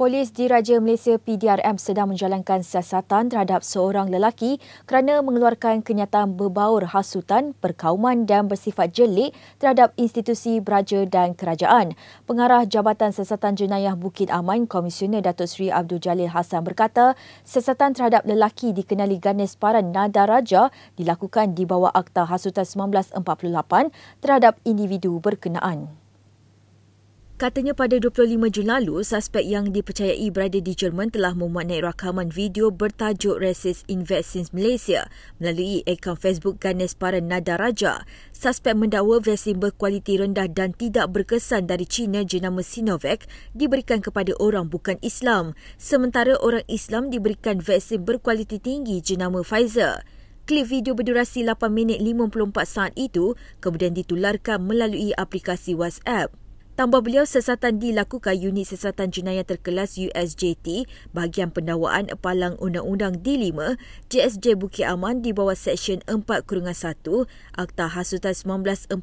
Polis di Raja Malaysia PDRM sedang menjalankan siasatan terhadap seorang lelaki kerana mengeluarkan kenyataan berbaur hasutan, perkauman dan bersifat jelik terhadap institusi beraja dan kerajaan. Pengarah Jabatan Siasatan Jenayah Bukit Aman, Komisioner Datuk Seri Abdul Jalil Hassan berkata, siasatan terhadap lelaki dikenali Ganes Paran Nada Raja dilakukan di bawah Akta Hasutan 1948 terhadap individu berkenaan. Katanya pada 25 Jun lalu, suspek yang dipercayai berada di Jerman telah memuat naik rakaman video bertajuk Racist Investments Malaysia melalui akaun Facebook Ganesh Paranada Raja. Suspek mendakwa vaksin berkualiti rendah dan tidak berkesan dari China jenama Sinovac diberikan kepada orang bukan Islam. Sementara orang Islam diberikan vaksin berkualiti tinggi jenama Pfizer. Klip video berdurasi 8 minit 54 saat itu kemudian ditularkan melalui aplikasi WhatsApp. Tambah beliau, siasatan dilakukan unit siasatan jenayah terkelas USJT bahagian pendawaan Palang Undang-Undang D5 JSJ Bukit Aman di bawah Seksyen 4-1 Akta Hasutan 1948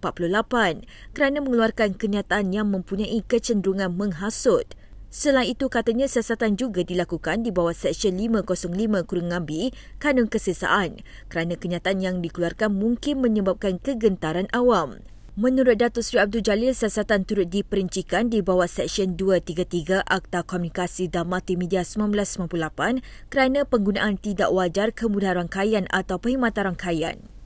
kerana mengeluarkan kenyataan yang mempunyai kecenderungan menghasut. Selain itu katanya siasatan juga dilakukan di bawah Seksyen 505-B kurungan Kanun Kesesaan kerana kenyataan yang dikeluarkan mungkin menyebabkan kegentaran awam. Menurut Datuk Seri Abdul Jalil, siasatan turut diperincikan di bawah Seksyen 233 Akta Komunikasi dan Multimedia 1998 kerana penggunaan tidak wajar kemudahan rangkaian atau perkhidmatan rangkaian.